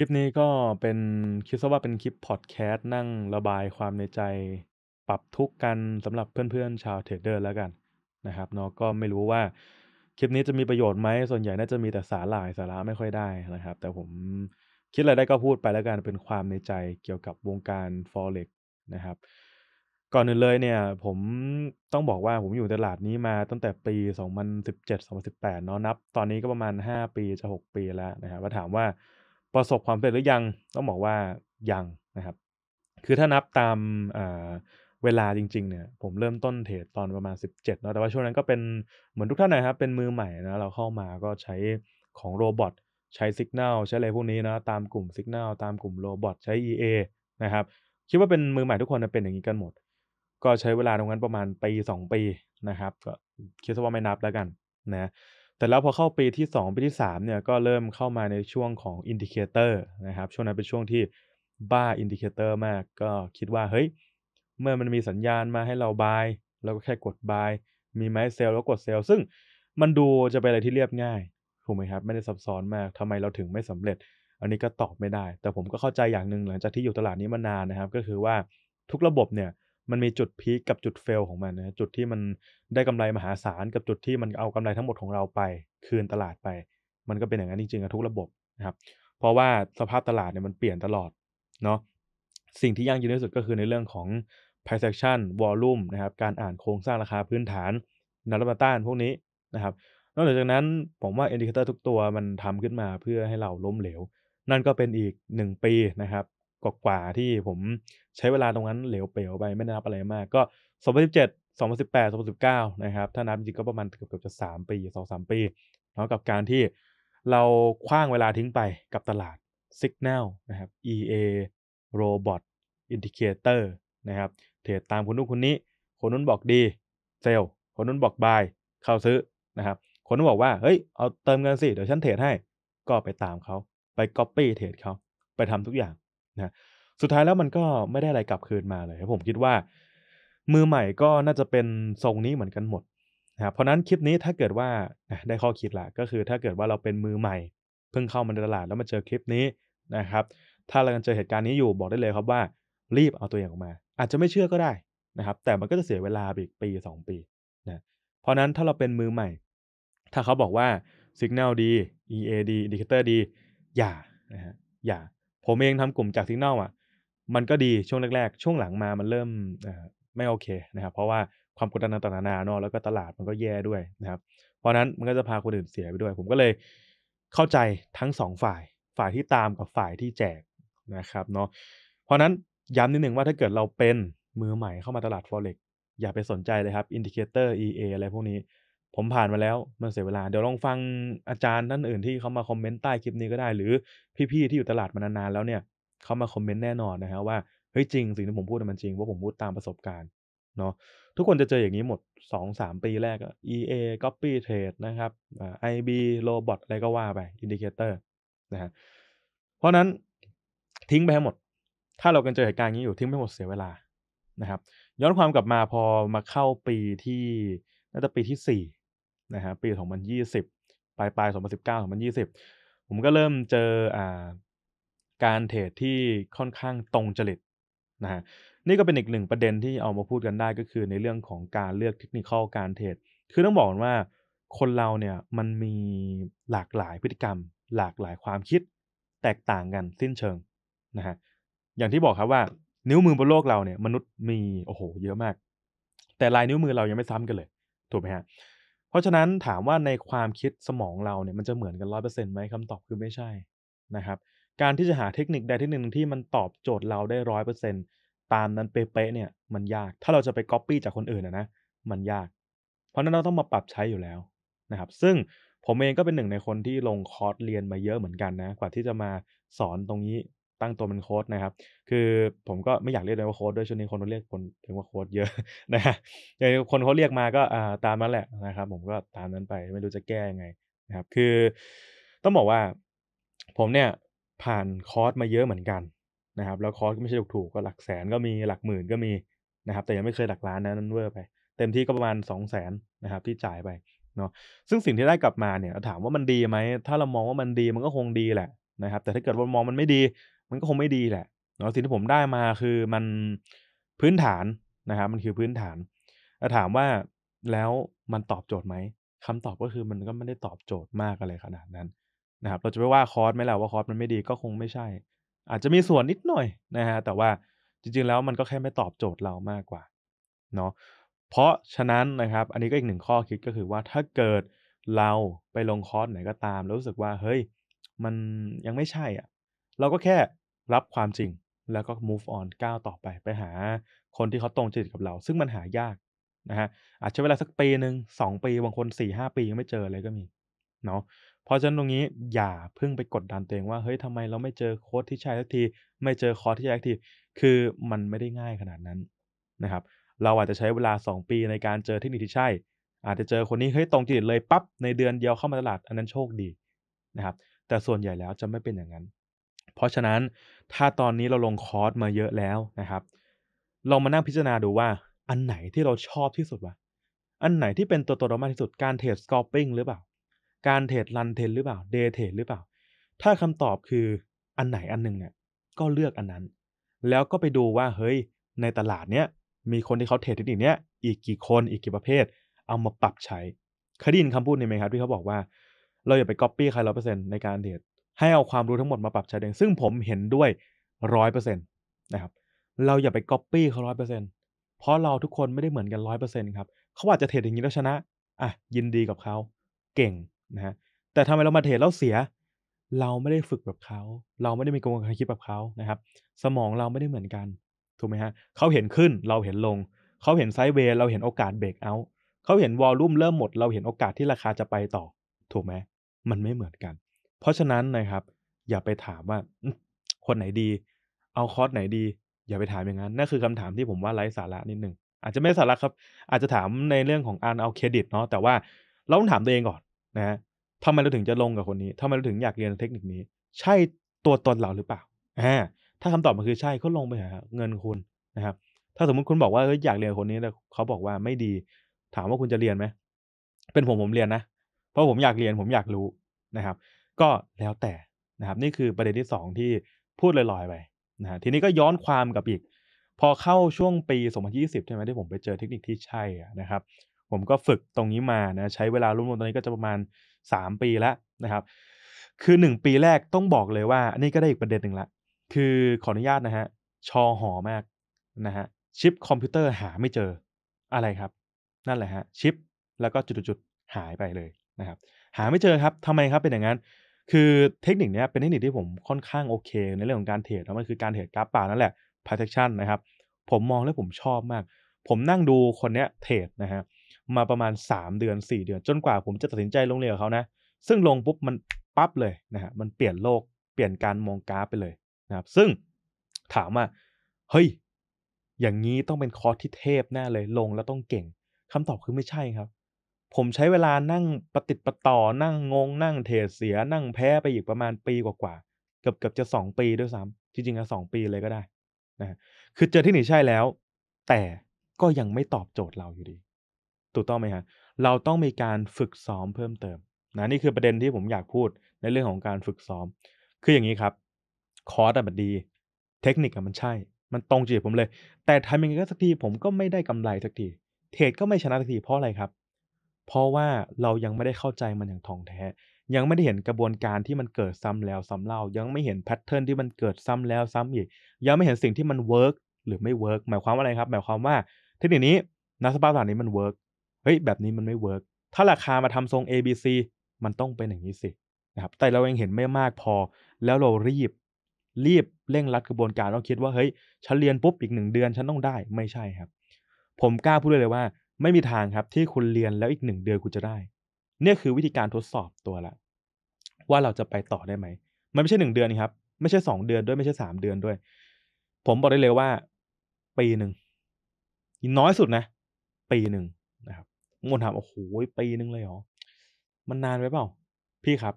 คลิปนี้ก็เป็นคิดซะว่าเป็นคลิปพอดแคสต์นั่งระบายความในใจ ปรับทุกกันสำหรับเพื่อนๆชาวเทรดเดอร์แล้วกันนะครับเนาะก็ไม่รู้ว่าคลิปนี้จะมีประโยชน์ไหม ส่วนใหญ่น่าจะมีแต่สาหร่ายสาระไม่ค่อยได้นะครับ แต่ผมคิดอะไรได้ก็พูดไปแล้วกันเป็นความในใจเกี่ยวกับวงการ forex นะครับก่อนอื่นเลยเนี่ย ผมต้องบอกว่าผมอยู่ตลาดนี้มาตั้งแต่ปี2017-2018เนาะนับตอนนี้ก็ประมาณ5ปีจะ6ปีแล้วนะครับมาถามว่าประสบความสำเร็จหรือยังต้องบอกว่ายังนะครับ คือถ้านับตามเวลาจริง ๆเนี่ย ผมเริ่มต้นเทรดตอนประมาณ 17เนาะแต่ว่าช่วงนั้นก็เป็นเหมือนทุกท่านนะครับ เป็นมือใหม่นะเราเข้ามาก็ใช้ของโรบอทใช้สัญญาณใช้อะไรพวกนี้นะตามกลุ่มสัญญาณตามกลุ่มโรบอทใช้ EA นะครับ คิดว่าเป็นมือใหม่ทุกคนเป็นอย่างนี้กันหมด ก็ใช้เวลาตรงนั้นประมาณปี2ปีนะครับก็คิดว่าไม่นับแล้วกันนะแต่แล้วพอเข้าปีที่2ปีที่3เนี่ยก็เริ่มเข้ามาในช่วงของอินดิเคเตอร์นะครับ ช่วงนั้นเป็นช่วงที่บ้าอินดิเคเตอร์มากก็คิดว่าเฮ้ย เมื่อมันมีสัญญาณมาให้เราบายเราก็แค่กดบาย มีไม้เซลแล้วกดเซลซึ่งมันดูจะเป็นอะไรที่เรียบง่ายถูกไหมครับ ไม่ได้ซับซ้อนมากทำไมเราถึงไม่สำเร็จ อันนี้ก็ตอบไม่ได้ แต่ผมก็เข้าใจอย่างหนึ่งหลังจากที่อยู่ตลาดนี้มานานนะครับก็คือว่าทุกระบบเนี่ยมันมีจุดพีคกับจุดเฟลของมันนะจุดที่มันได้กำไรมหาศาล กับจุดที่มันเอากำไรทั้งหมดของเราไป คืนตลาดไป มันก็เป็นอย่างนั้นจริงๆกับทุกระบบนะครับเพราะว่าสภาพตลาดเนี่ยมันเปลี่ยนตลอดเนาะสิ่งที่ยั่งยืนที่สุดก็คือในเรื่องของ price action volume นะครับ การอ่านโครงสร้างราคาพื้นฐานนัรับต้านพวกนี้นะครับนอกจากนั้นผมว่า indicator ทุกตัวมันทำขึ้นมาเพื่อให้เราล้มเหลว นั่นก็เป็นอีก 1 ปีนะครับกว่าที่ผมใช้เวลาตรงนั้นเหลวเป๋วไปไม่ได้นับอะไรมากก็2017 2018 2019นะครับ ถ้านับจริงก็ประมาณเกือบจะ 3 ปี 2-3 ปีเนาะกับการที่เราคว้างเวลาทิ้งไปกับตลาด Signal นะครับ EA Robot Indicator นะครับ เทรดตามคนนู้นคนนี้คนนู้นบอกดีเซลคนนู้นบอกบายเข้าซื้อนะครับคนนู้นบอกว่าเฮ้ยเอาเติมเงินสิ เดี๋ยวฉันเทรดให้ก็ไปตามเขาไปก๊อปปี้เทรดเขาไปทำทุกอย่างนะสุดท้ายแล้วมันก็ไม่ได้อะไรกลับคืนมาเลย ผมคิดว่ามือใหม่ก็น่าจะเป็นทรงนี้เหมือนกันหมดนะเพราะนั้นคลิปนี้ถ้าเกิดว่าได้ข้อคิดละก็คือถ้าเกิดว่าเราเป็นมือใหม่เพิ่งเข้ามาในตลาดแล้วมาเจอคลิปนี้นะครับ ถ้าเราเจอเหตุการณ์นี้อยู่บอกได้เลยครับว่า รีบเอาตัวอย่างออกมา อาจจะไม่เชื่อก็ได้นะครับ แต่มันก็จะเสียเวลาอีกปี2ปีนะเพราะนั้นถ้าเราเป็นมือใหม่ ถ้าเขาบอกว่าสัญญาณดี EA ดี Indicator ดีอย่านะฮะอย่าผมเองทำกลุ่มจากสิกเนลอ่ะ มันก็ดีช่วงแรกๆ ช่วงหลังมามันเริ่มไม่โอเคนะครับเพราะว่าความกดดันต่างๆนานาะแล้วก็ตลาดมันก็แย่ด้วยนะครับเพราะนั้นมันก็จะพาคนอื่นเสียไปด้วย ผมก็เลยเข้าใจทั้งสองฝ่าย ฝ่ายที่ตามกับฝ่ายที่แจกนะครับเนาะเพราะนั้นย้ำนิดหนึ่งว่าถ้าเกิดเราเป็นมือใหม่เข้ามาตลาด Forex อย่าไปสนใจเลยครับอินดิเคเตอร์ EA อะไรพวกนี้ผมผ่านมาแล้วมันเสียเวลา เดี๋ยวลองฟังอาจารย์ท่านอื่นที่เขามาคอมเมนต์ใต้คลิปนี้ก็ได้ หรือพี่ ๆ ที่อยู่ตลาดมานาน ๆ แล้วเนี่ยเขามาคอมเมนต์แน่นอนนะฮะว่า เฮ้ย จริงสิ่งที่ผมพูดมันจริงเพราะผมพูดตามประสบการณ์เนาะทุกคนจะเจออย่างนี้หมด 2-3 ปีแรก EA Copy Trade นะครับ IB Robot อะไรก็ว่าไป Indicator นะฮะเพราะนั้นทิ้งไปให้หมด ถ้าเรากันเจอเหตุการณ์นี้อยู่ทิ้งไปหมดเสียเวลานะครับย้อนความกลับมาพอมาเข้าปีที่น่าจะปีที่นะฮะปี2020ปลายปลาย2019-2020 ผมก็เริ่มเจออ่าการเทรดที่ค่อนข้างตรงจริตนะฮะนี่ก็เป็นอีกหนึ่งประเด็นที่เอามาพูดกันได้ก็คือในเรื่องของการเลือกเทคนิคการเทรดคือต้องบอกว่าคนเราเนี่ยมันมีหลากหลายพฤติกรรม หลากหลายความคิด แตกต่างกันสิ้นเชิงนะฮะอย่างที่บอกครับว่า นิ้วมือบนโลกเราเนี่ยมนุษย์มีโอ้โหเยอะมาก แต่ลายนิ้วมือเรายังไม่ซ้ำกันเลย ถูกไหมฮะเพราะฉะนั้นถามว่าในความคิดสมองเราเนี่ยมันจะเหมือนกันร้อยเปอร์เซ็นต์ไหมคำตอบคือไม่ใช่นะครับ การที่จะหาเทคนิคใดที่หนึ่งที่มันตอบโจทย์เราได้ร้อยเปอร์เซ็นต์ตามนั้นเป๊ะๆเนี่ยมันยากถ้าเราจะไปก๊อปปี้จากคนอื่นนะนะมันยาก เพราะนั้นเราต้องมาปรับใช้อยู่แล้วนะครับ ซึ่ง ผมเองก็เป็นหนึ่งในคนที่ลงคอร์สเรียนมาเยอะเหมือนกันนะ กว่าที่จะมาสอนตรงนี้ตั้งตัวเป็นโค้ดนะครับ คือผมก็ไม่อยากเรียกเลยว่าโค้ดด้วย ช่วงนี้คนเรียกคนียกว่าโค้ดเยอะนะฮะคนเขาเรียกมาก็ตามนั้นแหละนะครับ ผมก็ตามนั้นไปไม่รู้จะแก้ยังไงนะครับ คือ ต้องบอกว่า ผมเนี่ยผ่านคอร์สมาเยอะเหมือนกันนะครับ แล้วคอร์สก็ไม่ใช่ถูกก็หลักแสนก็มีหลักหมื่นก็มีนะครับ แต่ยังไม่เคยหลักล้านนะนั่นเวอร์ไป เต็มที่ก็ประมาณสองแสนนะครับ ที่จ่ายไปเนาะ ซึ่งสิ่งที่ได้กลับมาเนี่ยถามว่ามันดีไหม ถ้าเรามองว่ามันดี มันก็คงดีแหละนะครับ แต่ถ้าเกิดว่ามองมันไม่ดีมันก็คงไม่ดีแหละเนาะสิ่งที่ผมได้มาคือมันพื้นฐานนะครับมันคือพื้นฐานแ้่ถามว่าแล้วมันตอบโจทย์ไหมคำตอบก็คือมันก็ไม่ได้ตอบโจทย์มากอะไรขนาดนั้นนะครับเราจะไปว่าคอร์สไหมล่ะว่าคอร์สมันไม่ดีก็คงไม่ใช่ อาจจะมีส่วนนิดหน่อยนะฮะแต่ว่าจริงๆแล้วมันก็แค่ไม่ตอบโจทย์เรามากกว่าเนาะเพราะฉะนั้นนะครับ อันนี้ก็อีกหนึ่งข้อคิดก็คือว่าถ้าเกิดเราไปลงคอร์สไหนก็ตามแล้วรู้สึกว่าเฮ้ยมันยังไม่ใช่อะ่ะเราก็แค่รับความจริง แล้วก็ move on ก้าวต่อไปไปหาคนที่เขาตรงจริตกับเรา ซึ่งมันหายากนะฮะอาจใช้เวลาสักปีหนึ่งสองปีบางคนสี่ห้าปียังไม่เจอเลยก็มีเนาะเพราะฉะนั้นตรงนี้อย่าเพิ่งไปกดดันตัวเองว่าเฮ้ยทำไมเราไม่เจอโค้ดที่ใช่ สักที ไม่เจอคอร์สที่ใช่สักทีคือมันไม่ได้ง่ายขนาดนั้นนะครับเราอาจจะใช้เวลา 2 ปีในการเจอเทคนิคที่ใช่ อาจจะเจอคนนี้เฮ้ยตรงจริตเลยปั๊บในเดือนเดียวเข้ามาตลาดอันนั้นโชคดีนะครับแต่ส่วนใหญ่แล้วจะไม่เป็นอย่างนั้นเพราะฉะนั้นถ้าตอนนี้เราลงคอร์สมาเยอะแล้วนะครับลองมานั่งพิจารณาดูว่าอันไหนที่เราชอบที่สุดวะอันไหนที่เป็นตัวตนเรามากที่สุดการเทรดสกอปปิ้งหรือเปล่า การเทรดลันเทรดหรือเปล่าเดย์เทรดหรือเปล่า ถ้าคำตอบคืออันไหนอันหนึ่งเนี่ยก็เลือกอันนั้น แล้วก็ไปดูว่าเฮ้ย ในตลาดเนี้ยมีคนที่เขาเทรดทีนิคเนี้ยอีกกี่คนอีกกี่ประเภทเอามาปรับใช้เคยได้ยินคำพูดนี้ไหมครับที่เขาบอกว่า เราอย่าไปก๊อปปี้ใครร้อเปอร์เซ็นต์ในการเทรดให้เอาความรู้ทั้งหมดมาปรับใช้เองซึ่งผมเห็นด้วยร้อยเปอร์เซ็นต์นะครับเราอย่าไปก๊อปปี้เขาร้อยเปอร์เซ็นต์เพราะเราทุกคนไม่ได้เหมือนกันร้อยเปอร์เซ็นต์ครับเขาอาจจะเทรดอย่างนี้แล้วชนะอ่ะยินดีกับเขาเก่งนะฮะแต่ทำไมเรามาเทรดแล้วเสีย เราไม่ได้ฝึกแบบเขาเราไม่ได้มีกระบวนการคิดแบบเขานะครับสมองเราไม่ได้เหมือนกัน ถูกไหมฮะเขาเห็นขึ้นเราเห็นลงเขาเห็นไซด์เวย์ เราเห็นโอกาสเบรกเอาท์เขาเห็นวอลลุ่มเริ่มหมดเราเห็นโอกาสที่ราคาจะไปต่อ ถูกไหมมันไม่เหมือนกันเพราะฉะนั้นนะครับ อย่าไปถามว่าคนไหนดี เอาคอร์สไหนดีอย่าไปถามอย่างนั้นนั่นคือคำถามที่ผมว่าไร้สาระนิดหนึ่งอาจจะไม่สาระครับ อาจจะถามในเรื่องของการเอาเครดิตเนาะแต่ว่าเราต้องถามตัวเองก่อน นะฮะทำไมเราถึงจะลงกับคนนี้ทำไมเราถึงอยากเรียนเทคนิคนี้ ใช่ตัวตนเราหรือเปล่าอ่าถ้าคำตอบมันคือใช่เขาลงไปหาเงินคุณนะครับ ถ้าสมมติคุณบอกว่าเฮ้อยากเรียนคนนี้แต่เขาบอกว่าไม่ดี ถามว่าคุณจะเรียนไหมเป็นผมผมเรียนนะเพราะผมอยากเรียนผมอยากรู้นะครับก็แล้วแต่นะครับนี่คือประเด็นที่ 2 ที่พูดลอยๆ ไปนะฮะทีนี้ก็ย้อนความกับอีก พอเข้าช่วงปี2020ใช่ไหมที่ผมไปเจอเทคนิคที่ใช่นะครับ ผมก็ฝึกตรงนี้มานะใช้เวลารวมๆตอนนี้ก็จะประมาณ 3 ปีแล้วนะครับ คือ 1 ปีแรกต้องบอกเลยว่าอันนี้ก็ได้อีกประเด็นหนึ่งละ คือขออนุญาตนะฮะชอหอมากนะฮะชิปคอมพิวเตอร์หาไม่เจออะไรครับ นั่นแหละฮะชิปแล้วก็จุดๆหายไปเลยนะครับ หาไม่เจอครับทำไมครับเป็นอย่างนั้นคือเทคนิคนี้เป็นเทคนิคที่ผมค่อนข้างโอเค ในเรื่องของการเทรดแล้วมันคือการเทรดกราฟป่านั่นแหละ protection นะครับ ผมมองแล้วผมชอบมาก ผมนั่งดูคนเนี้ยเทรดนะฮะมาประมาณ 3 เดือน 4 เดือนจนกว่าผมจะตัดสินใจลงเรือเขานะ ซึ่งลงปุ๊บ มันปั๊บเลยนะฮะมันเปลี่ยนโลกเปลี่ยนการมองกราฟไปเลยนะครับ ซึ่งถามว่า เฮ้ย อย่างนี้ต้องเป็นคอร์สที่เทพแน่เลยลงแล้วต้องเก่งคำตอบคือไม่ใช่ครับผมใช้เวลานั่งประติดประต่อนั่งงง นั่งเทศเสียนั่งแพ้ไปอีกประมาณปีกว่าๆเกือบเกือบจะสองปีด้วยซ้ำจริงๆอะสองปีเลยก็ได้นะคือเจอที่หนีใช่แล้ว แต่ก็ยังไม่ตอบโจทย์เราอยู่ดีถูกต้องไหมฮะเราต้องมีการฝึกซ้อมเพิ่มเติมนะนี่คือประเด็นที่ผมอยากพูดในเรื่องของการฝึกซ้อม คืออย่างนี้ครับ คอร์สอะมันดี เทคนิคอะมันใช่ มันตรงจิตผมเลย แต่ทำยังไงก็สักทีผมก็ไม่ได้กำไรสักทีเทรดก็ไม่ชนะสักทีเพราะอะไรครับเพราะว่าเรายังไม่ได้เข้าใจมันอย่างท่องแท้ ยังไม่ได้เห็นกระบวนการที่มันเกิดซ้ำแล้วซ้าเล่ายังไม่เห็นแพทเทิร์นที่มันเกิดซ้ำแล้วซ้ำอีกยังไม่เห็นสิ่งที่มันเวิร์กหรือไม่เวิร์กหมายความว่าอะไรครับหมายความว่า เทคนิคนี้นักสปาร์ตานี้มันเวิร์กเฮ้ยแบบนี้มันไม่เวิร์กถ้าราคามาทำทรง A B C มันต้องเป็นอย่างนี้สินะครับแต่เราเองเห็นไม่มากพอ แล้วเรารีบ รีบเร่งรัดกระบวนการเราคิดว่าเฮ้ยฉันเรียนปุ๊บอีกหนึ่งเดือนฉันต้องได้ไม่ใช่ครับ ผมกล้าพูดเลยว่าไม่มีทางครับที่คุณเรียนแล้วอีกหนึ่งเดือนคุณจะได้ เนี่ยคือวิธีการทดสอบตัวละ ว่าเราจะไปต่อได้ไหม มันไม่ใช่หนึ่งเดือนครับ ไม่ใช่สองเดือนด้วยไม่ใช่สามเดือนด้วย ผมบอกได้เลยว่า ปีหนึ่งน้อยสุดนะ ปีหนึ่งนะครับคนถามโอ้โหปีหนึ่งเลยเหรอ มันนานไปเปล่าพี่ครับ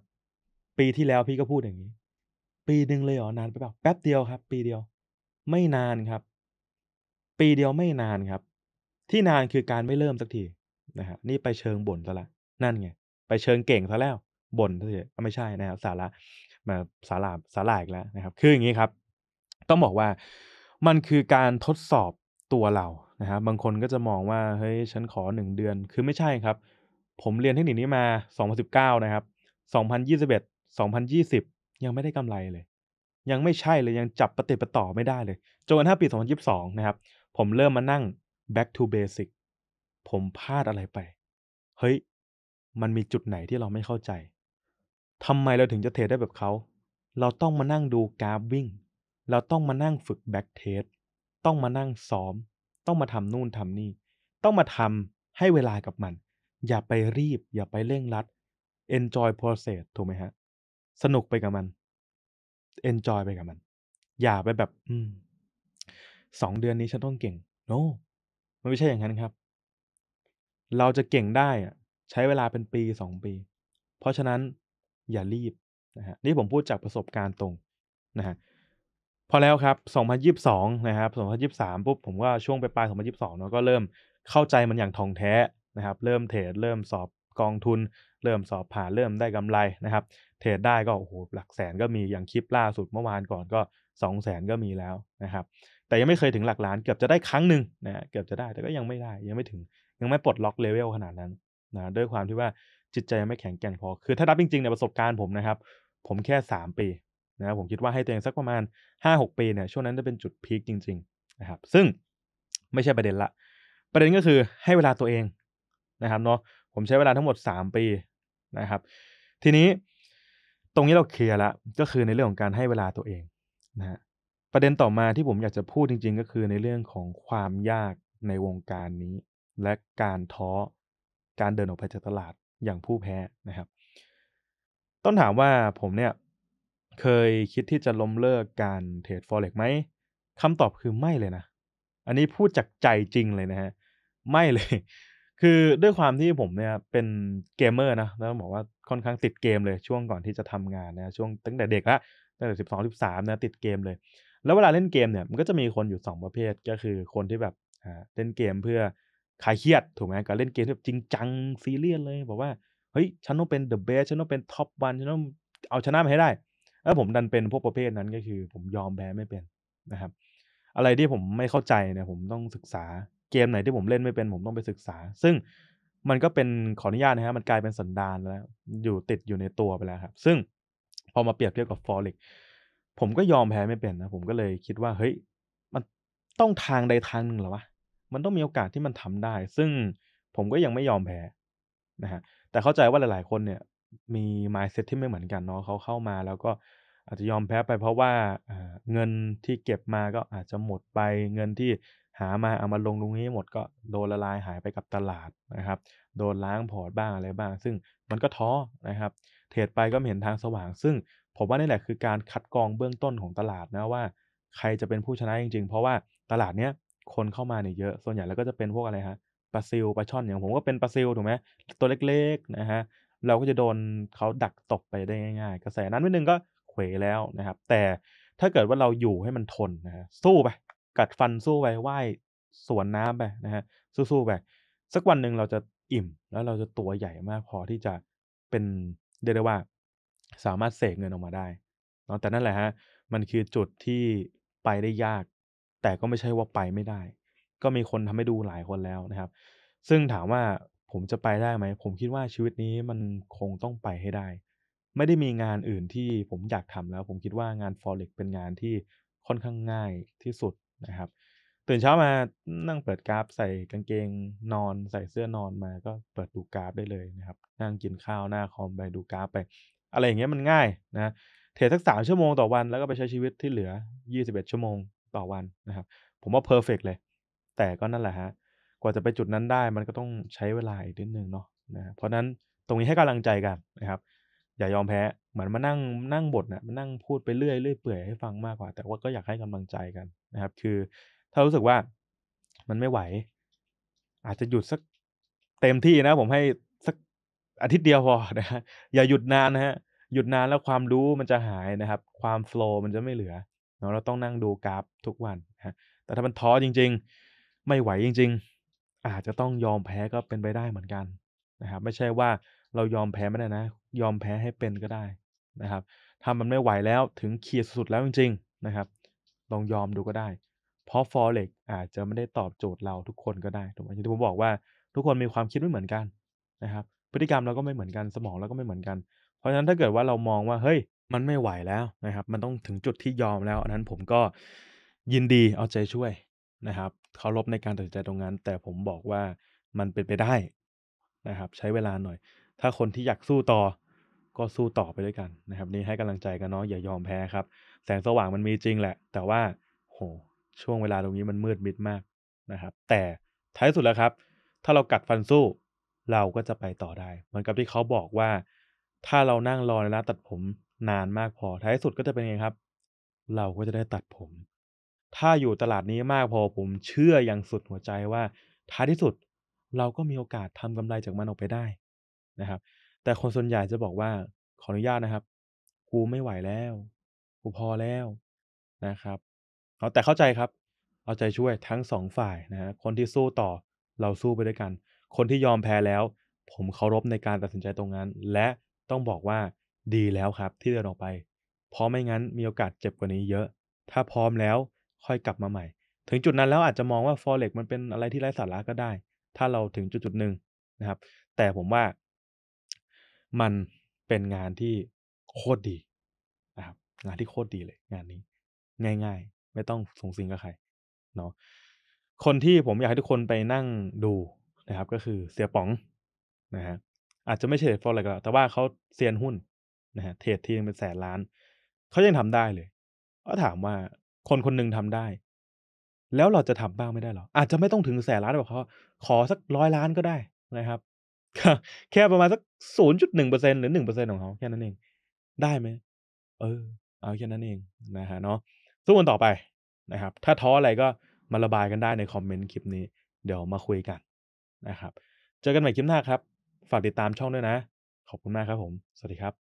ปีที่แล้วพี่ก็พูดอย่างนี้ ปีหนึ่งเลยเหรอนานไปเปล่าแป๊บเดียวครับ ปีเดียวไม่นานครับ ปีเดียวไม่นานครับที่นานคือการไม่เริ่มสักทีนะฮะนี่ไปเชิงบ่นซะละ นั่นไงไปเชิงเก่งซะแล้วบ่นซะเถอะไม่ใช่นะครับสาระมาสาระสาระอีกแล้วนะครับคืออย่างนี้ครับ ต้องบอกว่ามันคือการทดสอบตัวเรานะครับบางคนก็จะมองว่าเฮ้ยฉันขอ 1 เดือนคือไม่ใช่ครับ ผมเรียนเทคนิคนี้มา2019นะครับ2021 2020ยังไม่ได้กำไรเลย ยังไม่ใช่เลยยังจับประติปต่อไม่ได้เลยจนกระทั่งปี2022นะครับผมเริ่มมานั่ง back to basic ผมพลาดอะไรไป เฮ้ย มันมีจุดไหนที่เราไม่เข้าใจ ทำไมเราถึงจะเทรดได้แบบเขา เราต้องมานั่งดูกราฟวิ่ง เราต้องมานั่งฝึกแบ็กเทดต้องมานั่งซ้อม ต้องมาทำนู่นทำนี่ ต้องมาทำให้เวลากับมัน อย่าไปรีบ อย่าไปเร่งรัด enjoy process ถูกไหมฮะ สนุกไปกับมัน enjoy ไปกับมัน อย่าไปแบบ อืม สองเดือนนี้ฉันต้องเก่ง no มันไม่ใช่อย่างนั้นครับ เราจะเก่งได้ใช้เวลาเป็นปีสองปี เพราะฉะนั้นอย่ารีบนะฮะนี่ผมพูดจากประสบการณ์ตรงนะฮะพอแล้วครับ2022นะครับ2023ปุ๊บ ผมก็ช่วงปลายๆ2022เนาะก็เริ่มเข้าใจมันอย่างทองแท้นะครับ เริ่มเทรดเริ่มสอบกองทุน เริ่มสอบผ่านเริ่มได้กำไรนะครับ เทรดได้ก็โอ้โหหลักแสนก็มีอย่างคลิปล่าสุดเมื่อวานก่อนก็ 2 0 0แสนก็มีแล้วนะครับแต่ยังไม่เคยถึงหลักล้านเกือบจะได้ครั้งหนึ่งนะเกือบจะได้แต่ก็ยังไม่ได้ ยังไม่ถึงยังไม่ปลดล็อกเลเวลขนาดนั้นนะด้วยความที่ว่าจิตใจยังไม่แข็งแกร่งพอ คือถ้านับจริงๆเนี่ยประสบการณ์ผมนะครับ ผมแค่ 3 ปีนะผมคิดว่าให้ตัวเองสักประมาณ 5-6 ปีเนี่ยช่วงนั้นจะเป็นจุดพีคจริง ๆ นะครับ ซึ่งไม่ใช่ประเด็นละ ประเด็นก็คือให้เวลาตัวเองนะครับเนาะผมใช้เวลาทั้งหมด 3 ปีนะครับ ทีนี้ตรงนี้เราเคลียร์ละก็คือในเรื่องของการให้เวลาตัวเองนะฮะประเด็นต่อมาที่ผมอยากจะพูดจริงๆก็คือในเรื่องของความยากในวงการนี้ และการท้อการเดินออกไปจากตลาดอย่างผู้แพ้นะครับ ต้นถามว่าผมเนี่ยเคยคิดที่จะล้มเลิกการเทรดฟอเร็กไหมคำตอบคือไม่เลยนะอันนี้พูดจากใจจริงเลยนะฮะไม่เลย คือด้วยความที่ผมเนี่ยเป็นเกมเมอร์นะแล้วบอกว่าค่อนข้างติดเกมเลย ช่วงก่อนที่จะทำงานนะช่วงตั้งแต่เด็กละตั้งแต่สิบสองสิบสามนะติดเกมเลยแล้วเวลาเล่นเกมเนี่ยมันก็จะมีคนอยู่ 2 ประเภทก็คือคนที่แบบเล่นเกมเพื่อคลายเครียดถูกไหมการเล่นเกมแบบจริงจังซีเรียสเลย บอกว่าเฮ้ยฉันต้องเป็นเดอะเบสฉันต้องเป็นท็อปวันฉันต้องเอาชนะมาให้ได้แล้วผมดันเป็นพวกประเภทนั้นก็คือผมยอมแพ้ไม่เป็นนะครับ อะไรที่ผมไม่เข้าใจเนี่ยผมต้องศึกษาเกมไหนที่ผมเล่นไม่เป็นผมต้องไปศึกษา ซึ่งมันก็เป็นขออนุญาตนะฮะมันกลายเป็นสันดานแล้ว อยู่ติดอยู่ในตัวไปแล้วครับซึ่งพอมาเปรียบเทียบกับ Forex ผมก็ยอมแพ้ไม่เป็นนะผมก็เลยคิดว่าเฮ้ยมันต้องทางใดทางหนึ่งหรอวะ มันต้องมีโอกาสที่มันทำได้ ซึ่งผมก็ยังไม่ยอมแพ้นะฮะแต่เข้าใจว่าหลายๆคนเนี่ย มี mindset ที่ไม่เหมือนกันเนาะเขาเข้ามาแล้วก็ อาจจะยอมแพ้ไปเพราะว่าเงินที่เก็บมาก็อาจจะหมดไป เงินที่หามาเอามาลงตรงนี้หมดก็โดนละลายหายไปกับตลาดนะครับ โดนล้างพอร์ตบ้างอะไรบ้าง ซึ่งมันก็ท้อนะครับเทรดไปก็ไม่เห็นทางสว่าง ซึ่งผมว่านี่แหละคือการคัดกรองเบื้องต้นของตลาดนะว่า ใครจะเป็นผู้ชนะจริงๆ เพราะว่าตลาดเนี้ยคนเข้ามาเนี่ยเยอะส่วนใหญ่แล้วก็จะเป็นพวกอะไรฮะปลาซิลปลาช่อน อย่างผมก็เป็นปลาซิลถูกไหมตัวเล็กๆนะฮะเราก็จะโดนเขาดักตกไปได้ง่ายๆ กระแสนั้นไม่นึงก็เขวแล้วนะครับแต่ถ้าเกิดว่าเราอยู่ให้มันทนนะฮะสู้ไปกัดฟันสู้ไปไหว้สวนน้ำไปนะฮะสู้ๆไปสักวันหนึ่งเราจะอิ่มแล้วเราจะตัวใหญ่มากพอที่จะเป็นเรียกได้ว่าสามารถเสกเงินออกมาได้เนาะแต่นั่นแหละฮะ มันคือจุดที่ไปได้ยาก แต่ก็ไม่ใช่ว่าไปไม่ได้ ก็มีคนทำให้ดูหลายคนแล้วนะครับ ซึ่งถามว่าผมจะไปได้ไหม ผมคิดว่าชีวิตนี้มันคงต้องไปให้ได้ ไม่ได้มีงานอื่นที่ผมอยากทำแล้ว ผมคิดว่างาน forex เป็นงานที่ค่อนข้างง่ายที่สุดนะครับ ตื่นเช้ามานั่งเปิดกราฟใส่กางเกงนอนใส่เสื้อนอนมา ก็เปิดดูกราฟได้เลยนะครับ นั่งกินข้าวหน้าคอมไปดูกราฟไปอะไรอย่างเงี้ยมันง่าย นะเทรดสักสามชั่วโมงต่อวัน แล้วก็ไปใช้ชีวิตที่เหลือ21ชั่วโมงต่อวันนะครับผมว่าเพอร์เฟกเลย แต่ก็นั่นแหละฮะกว่าจะไปจุดนั้นได้ มันก็ต้องใช้เวลาอีกนิดนึงเนาะนะเพราะนั้นตรงนี้ให้กำลังใจกันนะครับ อย่ายอมแพ้เหมือนมานั่งนั่งบทนะมานั่งพูดไปเรื่อยเรื่อยเปื่อยให้ฟังมากกว่าแต่ว่าก็อยากให้กำลังใจกันนะครับ คือถ้ารู้สึกว่ามันไม่ไหว อาจจะหยุดสักเต็มที่นะผมให้อาทิตย์เดียวพอนะฮะ อย่าหยุดนานนะฮะ หยุดนานแล้วความรู้มันจะหายนะครับ ความโฟล์มันจะไม่เหลือเนาะเราต้องนั่งดูกราฟทุกวันนะแต่ถ้ามันท้อจริงๆ ไม่ไหวจริง ๆ อาจจะต้องยอมแพ้ก็เป็นไปได้เหมือนกันนะครับ ไม่ใช่ว่าเรายอมแพ้ไม่ได้นะ ยอมแพ้ให้เป็นก็ได้นะครับถ้ามันไม่ไหวแล้วถึงเคีย์สุดแล้วจริง ๆ นะครับลองยอมดูก็ได้ เพราะฟอเร็กอาจจะไม่ได้ตอบโจทย์เราทุกคนก็ได้ถูกไหมที่ผมบอกว่าทุกคนมีความคิดไม่เหมือนกันนะครับพฤติกรรมเราก็ไม่เหมือนกันสมองเราก็ไม่เหมือนกัน เพราะฉะนั้นถ้าเกิดว่าเรามองว่าเฮ้ยมันไม่ไหวแล้วนะครับ มันต้องถึงจุดที่ยอมแล้วอันนั้นผมก็ยินดีเอาใจช่วยนะครับ เคารพในการตัดสินใจตรงนั้น แต่ผมบอกว่ามันเป็นไปได้นะครับ ใช้เวลาหน่อย ถ้าคนที่อยากสู้ต่อ ก็สู้ต่อไปด้วยกันนะครับนี่ให้กำลังใจกันเนาะอย่ายอมแพ้ครับแสงสว่างมันมีจริงแหละ แต่ว่าโห ช่วงเวลาตรงนี้มันมืดมิดมากนะครับ แต่ท้ายสุดแล้วครับ ถ้าเรากัดฟันสู้เราก็จะไปต่อได้ เหมือนกับที่เขาบอกว่า ถ้าเรานั่งรอในร้านตัดผม นานมากพอ ท้ายสุดก็จะเป็นไงครับ เราก็จะได้ตัดผม ถ้าอยู่ตลาดนี้มากพอผมเชื่ออย่างสุดหัวใจว่า ท้ายที่สุดเราก็มีโอกาสทำกำไรจากมันออกไปได้นะครับ แต่คนส่วนใหญ่จะบอกว่า ขออนุญาตนะครับ กูไม่ไหวแล้ว กูพอแล้วนะครับเอาแต่เข้าใจครับ เอาใจช่วยทั้งสองฝ่ายนะฮะคนที่สู้ต่อเราสู้ไปด้วยกันคนที่ยอมแพ้แล้ว ผมเคารพในการตัดสินใจตรงนั้น และต้องบอกว่าดีแล้วครับ ที่เดินออกไปเพราะไม่งั้นมีโอกาสเจ็บกว่านี้เยอะ ถ้าพร้อมแล้วค่อยกลับมาใหม่ ถึงจุดนั้นแล้วอาจจะมองว่า f o ร e x มันเป็นอะไรที่ไร้สาระก็ได้ ถ้าเราถึงจุดจุดหนึ่งนะครับ แต่ผมว่ามันเป็นงานที่โคตรดี นะครับ งานที่โคตรดีเลย งานนี้ ง่าย ๆ ไม่ต้องสงสิงกับใครเนาะคนที่ผมอยากให้ทุกคนไปนั่งดูะครับก็คือเสียป๋องนะฮะอาจจะไม่ใช่ฟอร์ไร็กแล้วแต่ว่าเขาเซียนหุ้นนะฮะเทรดทีนึงเป็นแสนล้านเขายังทำได้เลยก็ถามว่าคนคนหนึ่งทำได้ แล้วเราจะทำบ้างไม่ได้หรออาจจะไม่ต้องถึงแสนล้านแบบเขาขอสักร้อยล้านก็ได้นะครับแค่ประมาณสักศูนย์จุดหนึ่งเปอร์เซ็นหรือหนึ่งเปอร์เซ็นของเขาแค่นั้นเองได้ไหมเออ เอาแค่นั้นเองนะฮะเนาะสู้กันต่อไปนะครับ ถ้าท้ออะไรก็มาระบายกันได้ในคอมเมนต์คลิปนี้เดี๋ยวมาคุยกันนะครับ เจอกันใหม่คลิปหน้าครับ ฝากติดตามช่องด้วยนะ ขอบคุณมากครับผม สวัสดีครับ